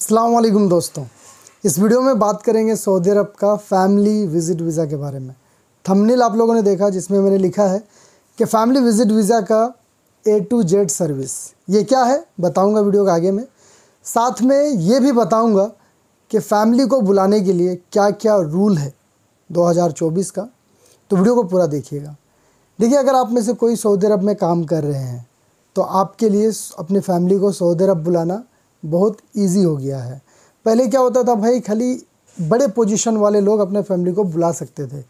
अल्लाम दोस्तों इस वीडियो में बात करेंगे सऊदी अरब का फैमिली विज़िट वीज़ा के बारे में थंबनेल आप लोगों ने देखा जिसमें मैंने लिखा है कि फैमिली विज़िट वीज़ा का ए टू जेड सर्विस ये क्या है बताऊंगा वीडियो के आगे में साथ में ये भी बताऊंगा कि फैमिली को बुलाने के लिए क्या क्या रूल है 2024 का तो वीडियो को पूरा देखिएगा देखिए अगर आप में से कोई सऊदी अरब में काम कर रहे हैं तो आपके लिए अपनी फैमिली को सऊदी अरब बुलाना बहुत ईजी हो गया है पहले क्या होता था भाई खाली बड़े पोजीशन वाले लोग अपने फैमिली को बुला सकते थे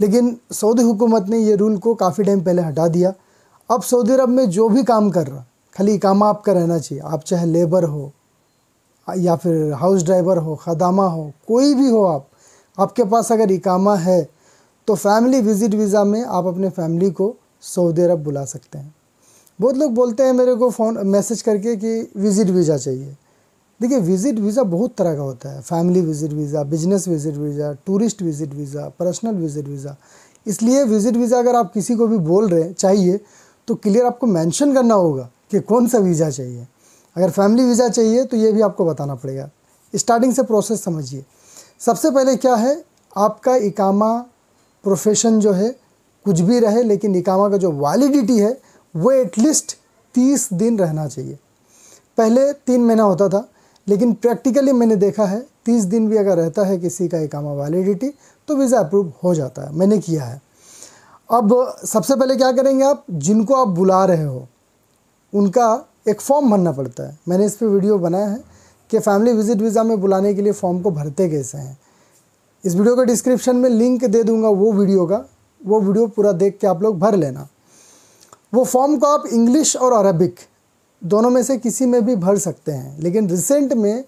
लेकिन सऊदी हुकूमत ने ये रूल को काफ़ी टाइम पहले हटा दिया अब सऊदी अरब में जो भी काम कर रहा खाली काम आपका रहना चाहिए आप चाहे लेबर हो या फिर हाउस ड्राइवर हो खदामा हो कोई भी हो आप आपके पास अगर इकामा है तो फैमिली विज़िट वीज़ा में आप अपने फैमिली को सऊदी अरब बुला सकते हैं बहुत लोग बोलते हैं मेरे को फ़ोन मैसेज करके कि विज़िट वीज़ा चाहिए देखिए विज़िट वीज़ा बहुत तरह का होता है family visit visa business visit visa tourist visit visa personal visit visa इसलिए विज़िट वीज़ा अगर आप किसी को भी बोल रहे हैं चाहिए तो क्लियर आपको मेंशन करना होगा कि कौन सा वीज़ा चाहिए अगर फैमिली वीज़ा चाहिए तो ये भी आपको बताना पड़ेगा स्टार्टिंग से प्रोसेस समझिए सबसे पहले क्या है आपका इकामा प्रोफेशन जो है कुछ भी रहे लेकिन इकामा का जो वैलिडिटी है वो एटलीस्ट तीस दिन रहना चाहिए पहले तीन महीना होता था लेकिन प्रैक्टिकली मैंने देखा है तीस दिन भी अगर रहता है किसी का इकामा वैलिडिटी तो वीज़ा अप्रूव हो जाता है मैंने किया है अब सबसे पहले क्या करेंगे आप जिनको आप बुला रहे हो उनका एक फॉर्म भरना पड़ता है मैंने इस पर वीडियो बनाया है कि फैमिली विजिट वीज़ा में बुलाने के लिए फॉर्म को भरते कैसे हैं इस वीडियो के डिस्क्रिप्शन में लिंक दे दूंगा वो वीडियो का वो वीडियो पूरा देख के आप लोग भर लेना वो फॉर्म को आप इंग्लिश और अरबिक दोनों में से किसी में भी भर सकते हैं लेकिन रिसेंट में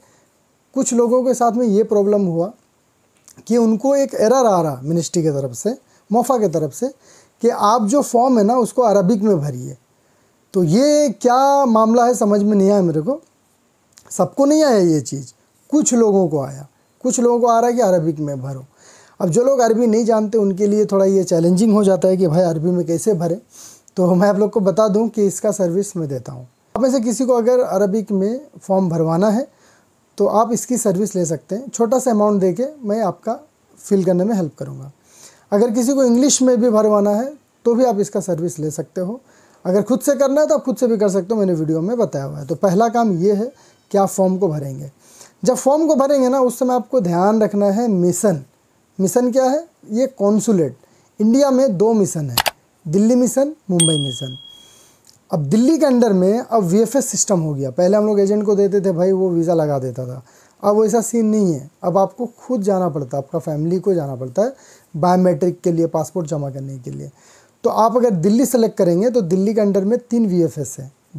कुछ लोगों के साथ में ये प्रॉब्लम हुआ कि उनको एक एरर आ रहा मिनिस्ट्री की तरफ से मोफा की तरफ से कि आप जो फॉर्म है ना उसको अरबिक में भरिए तो ये क्या मामला है समझ में नहीं आया मेरे को सबको नहीं आया ये चीज़ कुछ लोगों को आया कुछ लोगों को आ रहा है कि अरबिक में भरो अब जो लोग अरबी नहीं जानते उनके लिए थोड़ा ये चैलेंजिंग हो जाता है कि भाई अरबी में कैसे भरें तो मैं आप लोग को बता दूं कि इसका सर्विस मैं देता हूं आप में से किसी को अगर अरबिक में फॉर्म भरवाना है तो आप इसकी सर्विस ले सकते हैं छोटा सा अमाउंट दे के मैं आपका फिल करने में हेल्प करूँगा अगर किसी को इंग्लिश में भी भरवाना है तो भी आप इसका सर्विस ले सकते हो अगर खुद से करना है तो आप खुद से भी कर सकते हो मैंने वीडियो में बताया हुआ है तो पहला काम ये है कि आप फॉर्म को भरेंगे जब फॉर्म को भरेंगे ना उस समय आपको ध्यान रखना है मिशन मिशन क्या है ये कॉन्सुलेट इंडिया में दो मिशन है दिल्ली मिशन मुंबई मिशन अब दिल्ली के अंडर में अब वी सिस्टम हो गया पहले हम लोग एजेंट को देते थे भाई वो वीज़ा लगा देता था अब वैसा सीन नहीं है अब आपको खुद जाना पड़ता है आपका फैमिली को जाना पड़ता है बायोमेट्रिक के लिए पासपोर्ट जमा करने के लिए तो आप अगर दिल्ली सेलेक्ट करेंगे तो दिल्ली के अंडर में तीन वी है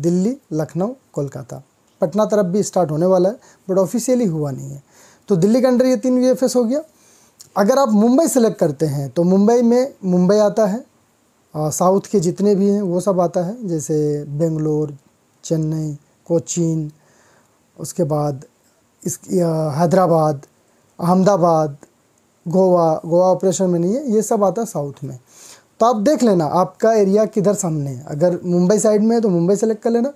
दिल्ली लखनऊ कोलकाता पटना तरफ भी स्टार्ट होने वाला है बट ऑफिशियली हुआ नहीं है तो दिल्ली के अंडर ये तीन वी हो गया अगर आप मुंबई सेलेक्ट करते हैं तो मुंबई में मुंबई आता है साउथ के जितने भी हैं वो सब आता है जैसे बेंगलोर चेन्नई कोचीन उसके बाद इस हैदराबाद अहमदाबाद गोवा गोवा ऑपरेशन में नहीं है ये सब आता है साउथ में तो आप देख लेना आपका एरिया किधर सामने है अगर मुंबई साइड में है तो मुंबई सेलेक्ट कर लेना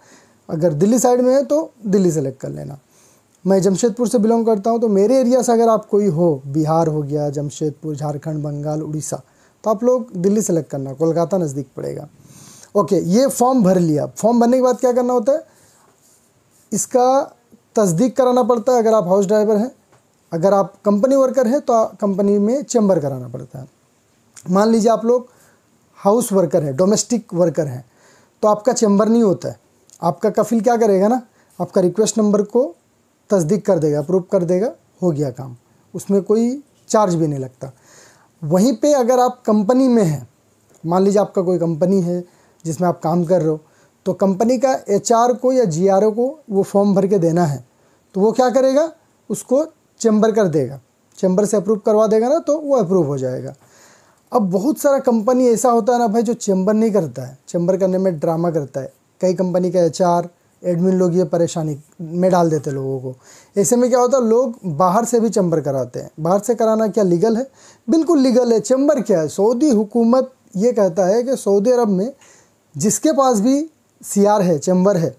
अगर दिल्ली साइड में है तो दिल्ली सेलेक्ट कर लेना मैं जमशेदपुर से बिलोंग करता हूँ तो मेरे एरिया से अगर आप कोई हो बिहार हो गया जमशेदपुर झारखंड बंगाल उड़ीसा तो आप लोग दिल्ली सेलेक्ट करना कोलकाता नज़दीक पड़ेगा ओके ये फॉर्म भर लिया फॉर्म भरने के बाद क्या करना होता है इसका तस्दीक कराना पड़ता है अगर आप हाउस ड्राइवर हैं अगर आप कंपनी वर्कर हैं तो कंपनी में चैम्बर कराना पड़ता है मान लीजिए आप लोग हाउस वर्कर हैं डोमेस्टिक वर्कर हैं तो आपका चैम्बर नहीं होता है आपका कफिल क्या करेगा ना आपका रिक्वेस्ट नंबर को तस्दीक कर देगा अप्रूव कर देगा हो गया काम उसमें कोई चार्ज भी नहीं लगता वहीं पे अगर आप कंपनी में हैं मान लीजिए आपका कोई कंपनी है जिसमें आप काम कर रहे हो तो कंपनी का एच को या जी को वो फॉर्म भर के देना है तो वो क्या करेगा उसको चैम्बर कर देगा चैम्बर से अप्रूव करवा देगा ना तो वो अप्रूव हो जाएगा अब बहुत सारा कंपनी ऐसा होता है ना भाई जो चैम्बर नहीं करता है चैम्बर करने में ड्रामा करता है कई कंपनी का एच एडमिन लोग ये परेशानी में डाल देते लोगों को ऐसे में क्या होता है लोग बाहर से भी चैम्बर कराते हैं बाहर से कराना क्या लीगल है बिल्कुल लीगल है चैम्बर क्या है सऊदी हुकूमत ये कहता है कि सऊदी अरब में जिसके पास भी सी है चैम्बर है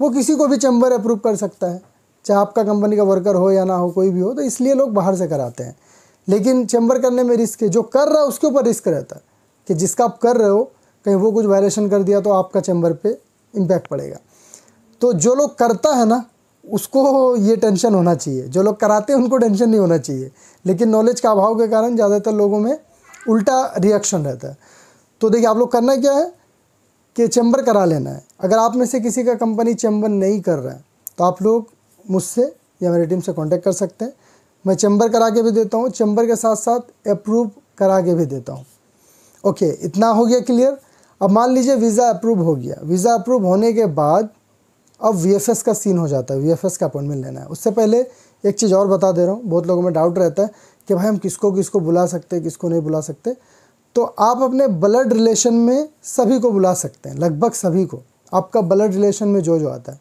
वो किसी को भी चैम्बर अप्रूव कर सकता है चाहे आपका कंपनी का वर्कर हो या ना हो कोई भी हो तो इसलिए लोग बाहर से कराते हैं लेकिन चैम्बर करने में रिस्क है जो कर रहा है उसके ऊपर रिस्क रहता है कि जिसका आप कर रहे हो कहीं वो कुछ वायलेशन कर दिया तो आपका चैम्बर पे इम्पैक्ट पड़ेगा तो जो लोग करता है ना उसको ये टेंशन होना चाहिए जो लोग कराते हैं उनको टेंशन नहीं होना चाहिए लेकिन नॉलेज का अभाव के कारण ज़्यादातर लोगों में उल्टा रिएक्शन रहता है तो देखिए आप लोग करना क्या है कि चैम्बर करा लेना है अगर आप में से किसी का कंपनी चैम्बर नहीं कर रहा है तो आप लोग मुझसे या मेरी टीम से कांटेक्ट कर सकते हैं मैं चैम्बर करा के भी देता हूँ चैम्बर के साथ साथ अप्रूव करा के भी देता हूँ ओके इतना हो गया क्लियर अब मान लीजिए वीज़ा अप्रूव हो गया वीज़ा अप्रूव होने के बाद अब वी का सीन हो जाता है वी का अपॉइंटमेंट लेना है उससे पहले एक चीज़ और बता दे रहा हूँ बहुत लोगों में डाउट रहता है कि भाई हम किसको किसको बुला सकते हैं किसको नहीं बुला सकते तो आप अपने ब्लड रिलेशन में सभी को बुला सकते हैं लगभग सभी को आपका ब्लड रिलेशन में जो जो आता है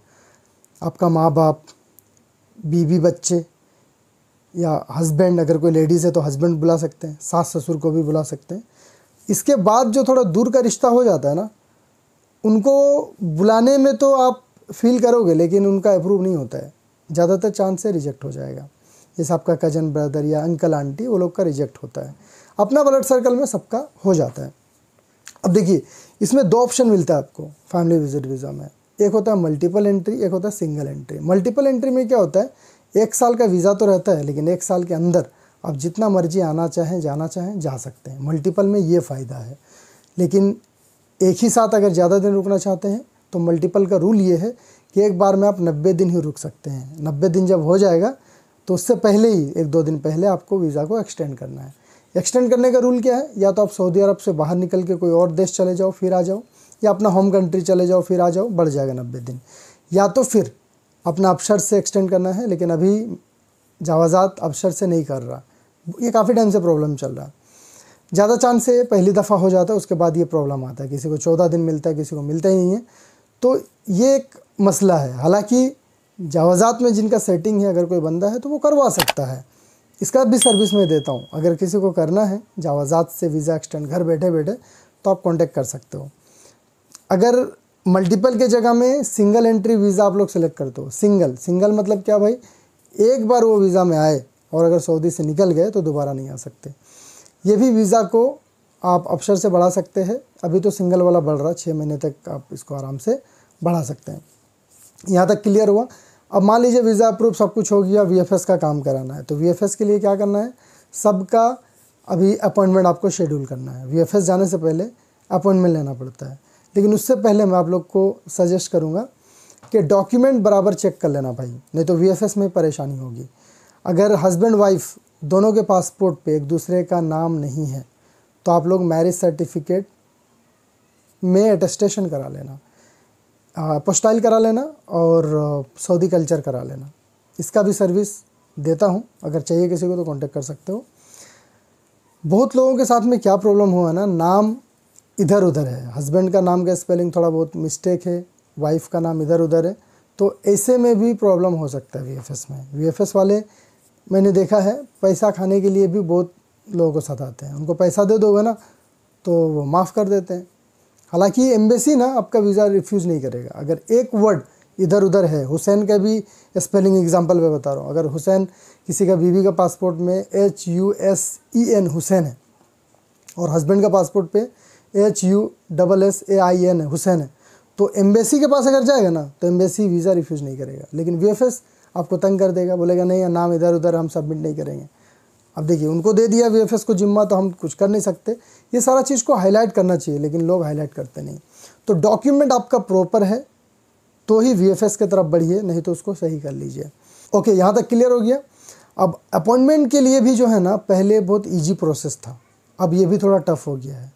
आपका माँ बाप बीबी बच्चे या हस्बैंड अगर कोई लेडीज़ है तो हस्बैंड बुला सकते हैं सास ससुर को भी बुला सकते हैं इसके बाद जो थोड़ा दूर का रिश्ता हो जाता है ना उनको बुलाने में तो आप फील करोगे लेकिन उनका अप्रूव नहीं होता है ज़्यादातर चांस से रिजेक्ट हो जाएगा जैसे आपका कजन ब्रदर या अंकल आंटी वो लोग का रिजेक्ट होता है अपना ब्लड सर्कल में सबका हो जाता है अब देखिए इसमें दो ऑप्शन मिलता है आपको फैमिली विजिट वीज़ा में एक होता है मल्टीपल एंट्री एक होता है सिंगल एंट्री मल्टीपल एंट्री में क्या होता है एक साल का वीज़ा तो रहता है लेकिन एक साल के अंदर आप जितना मर्जी आना चाहें जाना चाहें जा सकते हैं मल्टीपल में ये फ़ायदा है लेकिन एक ही साथ अगर ज़्यादा दिन रुकना चाहते हैं तो मल्टीपल का रूल ये है कि एक बार में आप नब्बे दिन ही रुक सकते हैं नब्बे दिन जब हो जाएगा तो उससे पहले ही एक दो दिन पहले आपको वीज़ा को एक्सटेंड करना है एक्सटेंड करने का रूल क्या है या तो आप सऊदी अरब से बाहर निकल के कोई और देश चले जाओ फिर आ जाओ या अपना होम कंट्री चले जाओ फिर आ जाओ बढ़ जाएगा नब्बे दिन या तो फिर अपना अपशर से एक्सटेंड करना है लेकिन अभी जावाजात अपशर से नहीं कर रहा ये काफ़ी टाइम से प्रॉब्लम चल रहा है ज़्यादा चांस है पहली दफ़ा हो जाता है उसके बाद ये प्रॉब्लम आता है किसी को चौदह दिन मिलता है किसी को मिलता ही नहीं है तो ये एक मसला है हालांकि जावाजात में जिनका सेटिंग है अगर कोई बंदा है तो वो करवा सकता है इसका भी सर्विस मैं देता हूँ अगर किसी को करना है जावाजात से वीज़ा एक्सटेंड घर बैठे बैठे तो आप कॉन्टेक्ट कर सकते हो अगर मल्टीपल के जगह में सिंगल एंट्री वीज़ा आप लोग सेलेक्ट करते हो सिंगल सिंगल मतलब क्या भाई एक बार वो वीज़ा में आए और अगर सऊदी से निकल गए तो दोबारा नहीं आ सकते ये भी वीज़ा को आप अफसर से बढ़ा सकते हैं अभी तो सिंगल वाला बढ़ रहा है छः महीने तक आप इसको आराम से बढ़ा सकते हैं यहाँ तक क्लियर हुआ अब मान लीजिए वीज़ा अप्रूव सब कुछ हो गया वी का काम कराना है तो वी के लिए क्या करना है सबका अभी अपॉइंटमेंट आपको शेड्यूल करना है वी जाने से पहले अपॉइंटमेंट लेना पड़ता है लेकिन उससे पहले मैं आप लोग को सजेस्ट करूँगा कि डॉक्यूमेंट बराबर चेक कर लेना भाई नहीं तो वी में परेशानी होगी अगर हस्बैंड वाइफ दोनों के पासपोर्ट पे एक दूसरे का नाम नहीं है तो आप लोग मैरिज सर्टिफिकेट में अटेस्टेशन करा लेना पोस्टाइल करा लेना और सऊदी कल्चर करा लेना इसका भी सर्विस देता हूँ अगर चाहिए किसी को तो कांटेक्ट कर सकते हो बहुत लोगों के साथ में क्या प्रॉब्लम हुआ ना नाम इधर उधर है हस्बैंड का नाम का स्पेलिंग थोड़ा बहुत मिस्टेक है वाइफ का नाम इधर उधर है तो ऐसे में भी प्रॉब्लम हो सकता है वी में वी वाले मैंने देखा है पैसा खाने के लिए भी बहुत लोगों को सताते हैं उनको पैसा दे दोगे ना तो वो माफ़ कर देते हैं हालांकि एम्बेसी ना आपका वीज़ा रिफ्यूज़ नहीं करेगा अगर एक वर्ड इधर उधर है हुसैन का भी स्पेलिंग एग्जाम्पल मैं बता रहा हूँ अगर हुसैन किसी का बीवी का पासपोर्ट में H U S E N Hussain है और हस्बैंड का पासपोर्ट पे H U double S A I N है हुसैन है तो एम्बेसी के पास अगर जाएगा ना तो एम्बेसी वीज़ा रिफ्यूज़ नहीं करेगा लेकिन वी आपको तंग कर देगा बोलेगा नहीं नाम इधर उधर हम सबमिट नहीं करेंगे अब देखिए उनको दे दिया वी को जिम्मा तो हम कुछ कर नहीं सकते ये सारा चीज़ को हाईलाइट करना चाहिए लेकिन लोग हाईलाइट करते नहीं तो डॉक्यूमेंट आपका प्रॉपर है तो ही वी एफ के तरफ बढ़िए नहीं तो उसको सही कर लीजिए ओके यहाँ तक क्लियर हो गया अब अपॉइंटमेंट के लिए भी जो है ना पहले बहुत ईजी प्रोसेस था अब ये भी थोड़ा टफ हो गया है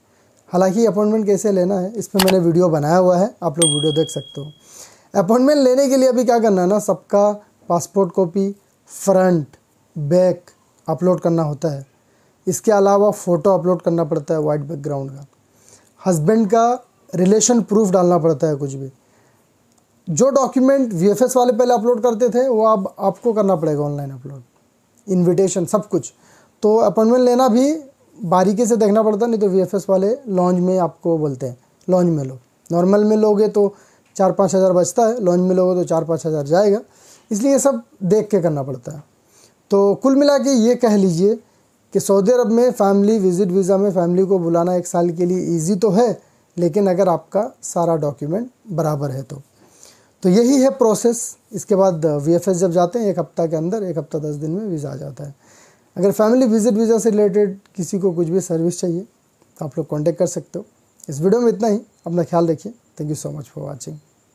हालांकि अपॉइंटमेंट कैसे लेना है इस पर मैंने वीडियो बनाया हुआ है आप लोग वीडियो देख सकते हो अपॉइंटमेंट लेने के लिए अभी क्या करना है ना सबका passport copy front back upload करना होता है इसके अलावा फ़ोटो अपलोड करना पड़ता है वाइट बैकग्राउंड का हस्बैंड का रिलेशन प्रूफ डालना पड़ता है कुछ भी जो डॉक्यूमेंट वी वाले पहले अपलोड करते थे वो अब आप, आपको करना पड़ेगा ऑनलाइन अपलोड इनविटेशन सब कुछ तो अपॉइंटमेंट लेना भी बारीकी से देखना पड़ता नहीं तो वी वाले लॉन्च में आपको बोलते हैं लॉन्च में लो नॉर्मल में लोगे तो चार पाँच हज़ार बचता है लॉन्च में लोगे तो चार पाँच हज़ार जाएगा इसलिए ये सब देख के करना पड़ता है तो कुल मिला के ये कह लीजिए कि सऊदी अरब में फैमिली विज़िट वीज़ा में फैमिली को बुलाना एक साल के लिए ईजी तो है लेकिन अगर आपका सारा डॉक्यूमेंट बराबर है तो तो यही है प्रोसेस इसके बाद वी जब जाते हैं एक हफ़्ता के अंदर एक हफ़्ता दस दिन में वीज़ा आ जाता है अगर फैमिली विजिट वीज़ा से रिलेटेड किसी को कुछ भी सर्विस चाहिए तो आप लोग कॉन्टेक्ट कर सकते हो इस वीडियो में इतना ही अपना ख्याल रखिए thank you so much for watching